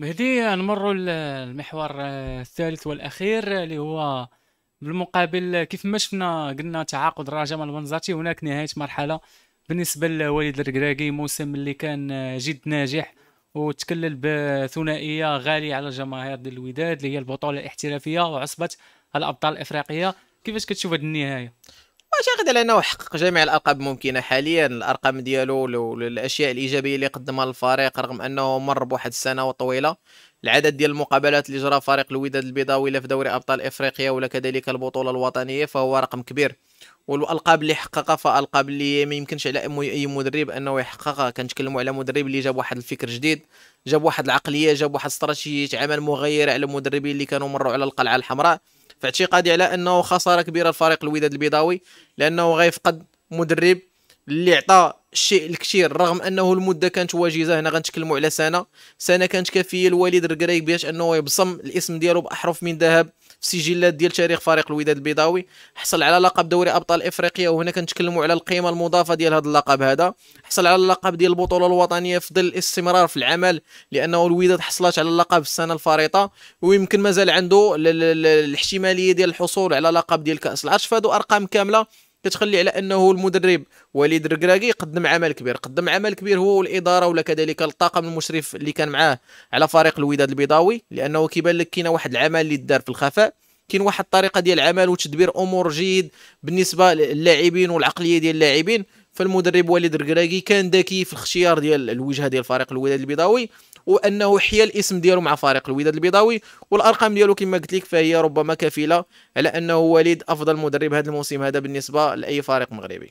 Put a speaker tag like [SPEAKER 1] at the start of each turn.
[SPEAKER 1] مهدي نمر المحور الثالث والاخير اللي هو بالمقابل كيف ما شفنا قلنا تعاقد راجا البنزرتي هناك نهايه مرحله بالنسبه لوليد الركراكي موسم اللي كان جد ناجح وتكلل بثنائيه غاليه على الجماهير ديال الوداد اللي هي البطوله الاحترافيه وعصبه الابطال الافريقيه كيفاش كتشوف هذه النهايه
[SPEAKER 2] اعتقد على انه حقق جميع الالقاب الممكنه حاليا الارقام ديالو الاشياء الايجابيه اللي قدمها للفريق رغم انه مر بواحد السنه طويله العدد ديال المقابلات اللي جرى فريق الوداد البيضاوي لا في دوري ابطال افريقيا ولا كذلك البطوله الوطنيه فهو رقم كبير والالقاب اللي حققها فالقاب اللي ما يمكنش على اي مدرب انه يحققها كنتكلموا على مدرب اللي جاب واحد الفكر جديد جاب واحد العقليه جاب واحد استراتيجيه عمل مغيره على المدربين اللي كانوا مروا على القلعه الحمراء فاعتقادي على انه خساره كبيره لفريق الوداد البيضاوي لانه غيفقد مدرب اللي عطى الشيء الكثير رغم انه المده كانت وجيزه هنا غنتكلموا على سنه سنه كانت كافيه الوالد الركرايك باش انه يبصم الاسم ديالو باحرف من ذهب في سجلات ديال تاريخ فريق الوداد البيضاوي حصل على لقب دوري ابطال افريقيا وهنا كنتكلموا على القيمه المضافه ديال هذا اللقب هذا حصل على اللقب ديال البطوله الوطنيه في ظل الاستمرار في العمل لانه الوداد حصلت على اللقب السنه الفريطه ويمكن مازال عنده الاحتماليه ديال الحصول على لقب ديال كاس العرش فهادو ارقام كامله كتخلي على انه المدرب وليد الركراكي قدم عمل كبير قدم عمل كبير هو والاداره ولا كذلك الطاقم المشرف اللي كان معاه على فريق الوداد البيضاوي لانه كيبان لك كاين واحد العمل اللي دار في الخفاء كاين واحد الطريقه ديال العمل وتدبير امور جيد بالنسبه للاعبين والعقليه ديال اللاعبين فالمدرب وليد الركراكي كان ذكي في الاختيار ديال الوجهه ديال فريق الوداد البيضاوي وانه حيا الاسم ديالو مع فريق الوداد البيضاوي والارقام ديالو كما قلت لك فهي ربما كفيله على انه وليد افضل مدرب هذا الموسم هذا بالنسبه لاي فريق مغربي